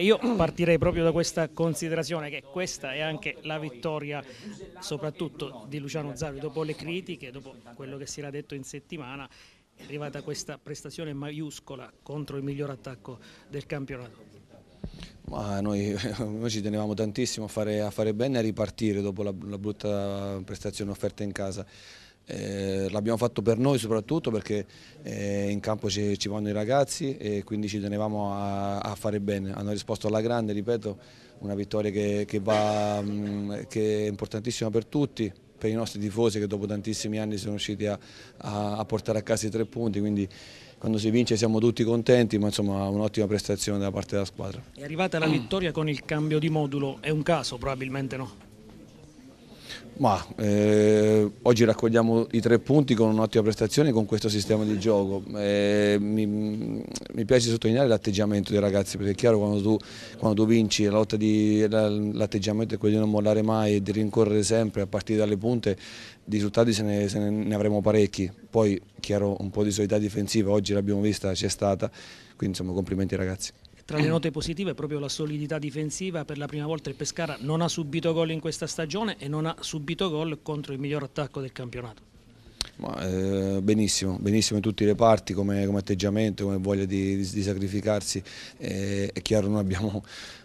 E io partirei proprio da questa considerazione che questa è anche la vittoria soprattutto di Luciano Zavi dopo le critiche, dopo quello che si era detto in settimana è arrivata questa prestazione maiuscola contro il miglior attacco del campionato. Noi, noi, ci tenevamo tantissimo a fare, a fare bene e a ripartire dopo la, la brutta prestazione offerta in casa. Eh, L'abbiamo fatto per noi soprattutto perché eh, in campo ci, ci, vanno i ragazzi e quindi ci tenevamo a, a, fare bene. Hanno risposto alla grande, ripeto, una vittoria che, che, va, mm, che è importantissima per tutti per i nostri tifosi che dopo tantissimi anni sono riusciti a, a, a portare a casa i tre punti, quindi quando si vince siamo tutti contenti, ma insomma un'ottima prestazione da parte della squadra. È arrivata la mm. vittoria con il cambio di modulo, è un caso probabilmente no? Ma eh, oggi raccogliamo i tre punti con un'ottima prestazione con questo sistema di gioco. Eh, mi, mi, piace sottolineare l'atteggiamento dei ragazzi perché è chiaro quando tu, quando tu vinci l'atteggiamento la, è quello di non mollare mai e di rincorrere sempre a partire dalle punte, di risultati se ne, se ne avremo parecchi. Poi chiaro un po' di solidità difensiva, oggi l'abbiamo vista, c'è stata, quindi insomma complimenti ai ragazzi. Tra le note positive è proprio la solidità difensiva, per la prima volta il Pescara non ha subito gol in questa stagione e non ha subito gol contro il miglior attacco del campionato. Ma, eh, benissimo, benissimo in tutte le parti come, come atteggiamento, come voglia di, di, di sacrificarsi, eh, è chiaro noi abbiamo,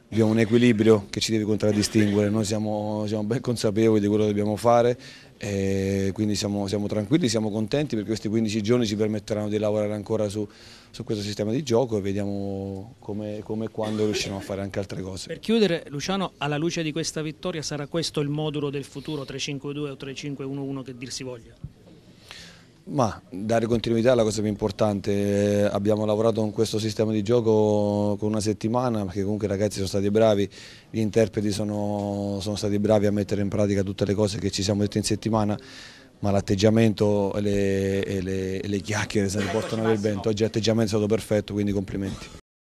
abbiamo, un equilibrio che ci deve contraddistinguere, noi siamo, siamo ben consapevoli di quello che dobbiamo fare, eh, quindi siamo, siamo, tranquilli, siamo contenti perché questi 15 giorni ci permetteranno di lavorare ancora su, su questo sistema di gioco e vediamo come e quando riusciremo a fare anche altre cose. Per chiudere Luciano, alla luce di questa vittoria sarà questo il modulo del futuro 3-5-2 o 3-5-1-1 che dir si voglia? Ma dare continuità è la cosa più importante, abbiamo lavorato con questo sistema di gioco con una settimana perché comunque i ragazzi sono stati bravi, gli interpreti sono, sono stati bravi a mettere in pratica tutte le cose che ci siamo dette in settimana, ma l'atteggiamento e, e, le chiacchiere se ne portano nel vento, oggi l'atteggiamento è stato perfetto quindi complimenti.